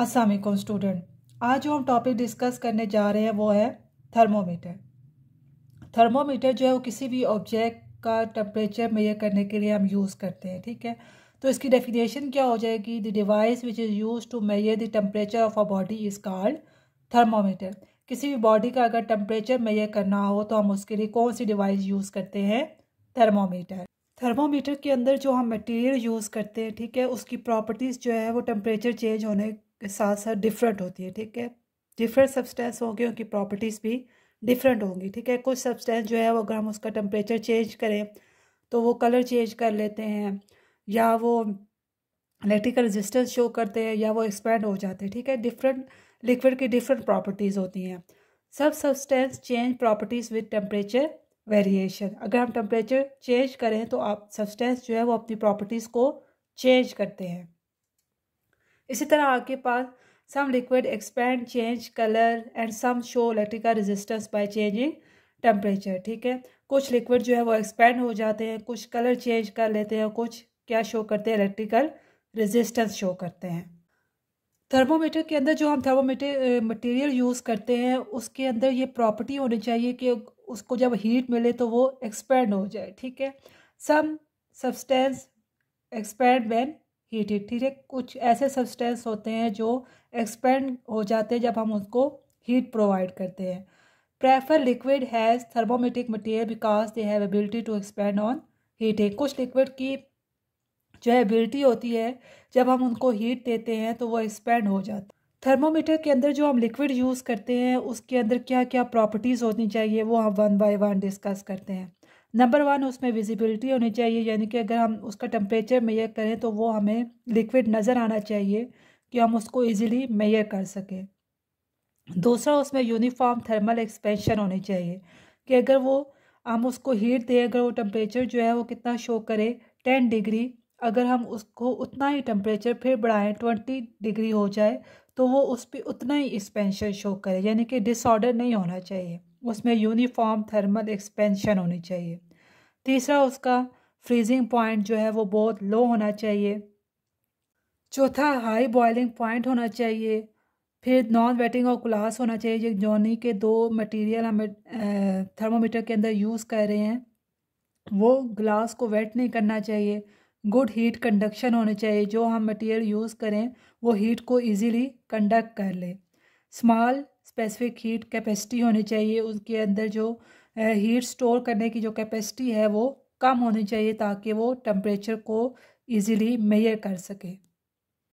Aslam student आज जो हम टॉपिक डिस्कस करने जा रहे हैं वो है थर्मोमीटर थर्मोमीटर जो है वो किसी भी ऑब्जेक्ट का टेम्परेचर मेयर करने के लिए हम यूज़ करते हैं ठीक है तो इसकी डेफिनेशन क्या हो जाएगी the device which is use to measure the temperature of a body is called thermometer किसी भी बॉडी का अगर टेम्परेचर मेयर करना हो तो हम उसके लिए कौन सी डिवाइस यूज़ करते हैं थर्मोमीटर थर्मोमीटर के अंदर जो हम मटेरियल यूज़ करते हैं ठीक है उसकी प्रॉपर्टीज़ जो है वो टेम्परेचर चेंज होने के साथ साथ डिफरेंट होती है ठीक है डिफरेंट सब्सटेंस होंगे उनकी प्रॉपर्टीज़ भी डिफरेंट होंगी ठीक है कुछ सब्सटेंस जो है वो अगर हम उसका टेम्परेचर चेंज करें तो वो कलर चेंज कर लेते हैं या वो इलेक्ट्रिकल रेजिस्टेंस शो करते हैं या वो एक्सपेंड हो जाते हैं ठीक है डिफरेंट लिक्विड की डिफरेंट प्रॉपर्टीज़ होती हैं सब substance change properties with temperature variation अगर हम टेम्परेचर चेंज करें तो आप सब्सटेंस जो है वो अपनी प्रॉपर्टीज़ को चेंज करते हैं इसी तरह आपके पास some liquid expand change colour and some show electrical resistance by changing temperature ठीक है कुछ लिक्विड जो है वो एक्सपैंड हो जाते हैं कुछ कलर चेंज कर लेते हैं कुछ क्या शो करते हैं इलेक्ट्रिकल रेजिस्टेंस शो करते हैं थर्मोमीटर के अंदर जो हम थर्मोमीटर मटेरियल यूज़ करते हैं उसके अंदर ये प्रॉपर्टी होनी चाहिए कि उसको जब हीट मिले तो वो एक्सपेंड हो जाए ठीक है some substance expand when heat heat ठीक है कुछ ऐसे सब्सटेंस होते हैं जो एक्सपेंड हो जाते हैं जब हम उसको हीट प्रोवाइड करते हैं prefer liquid has thermometric material because they have ability to expand on heating कुछ लिक्विड की जो है एबिलिटी होती है जब हम उनको हीट देते हैं तो वो एक्सपेंड हो जाता थर्मोमीटर के अंदर जो हम लिक्विड यूज़ करते हैं उसके अंदर क्या क्या प्रॉपर्टीज़ होनी चाहिए वो हम वन बाय वन डिस्कस करते हैं नंबर वन उसमें विजिबिलिटी होनी चाहिए यानी कि अगर हम उसका टेम्परेचर मेयर करें तो वो हमें लिक्विड नज़र आना चाहिए कि हम उसको इजीली मेयर कर सकें दूसरा उसमें यूनिफॉर्म थर्मल एक्सपेंशन होनी चाहिए कि अगर वो हम उसको हीट दें अगर वो टेम्परेचर जो है वो कितना शो करे टेन डिग्री अगर हम उसको उतना ही टेम्परेचर फिर बढ़ाएं ट्वेंटी डिग्री हो जाए तो वो उस पर उतना ही एक्सपेंशन शो करे यानी कि डिसऑर्डर नहीं होना चाहिए उसमें यूनिफॉर्म थर्मल एक्सपेंशन होनी चाहिए तीसरा उसका फ्रीजिंग पॉइंट जो है वो बहुत लो होना चाहिए चौथा हाई बॉइलिंग पॉइंट होना चाहिए फिर नॉन वेटिंग और क्लास होना चाहिए जो जोनी के दो मटेरियल हम थर्मोमीटर के अंदर यूज़ कर रहे हैं वो ग्लास को वेट नहीं करना चाहिए गुड हीट कंडक्शन होनी चाहिए जो हम मटेरियल यूज़ करें वो हीट को इजीली कंडक्ट कर ले स्मॉल स्पेसिफिक हीट कैपेसिटी होनी चाहिए उसके अंदर जो हीट स्टोर करने की जो कैपेसिटी है वो कम होनी चाहिए ताकि वो टम्परेचर को ईज़िली मेयर कर सके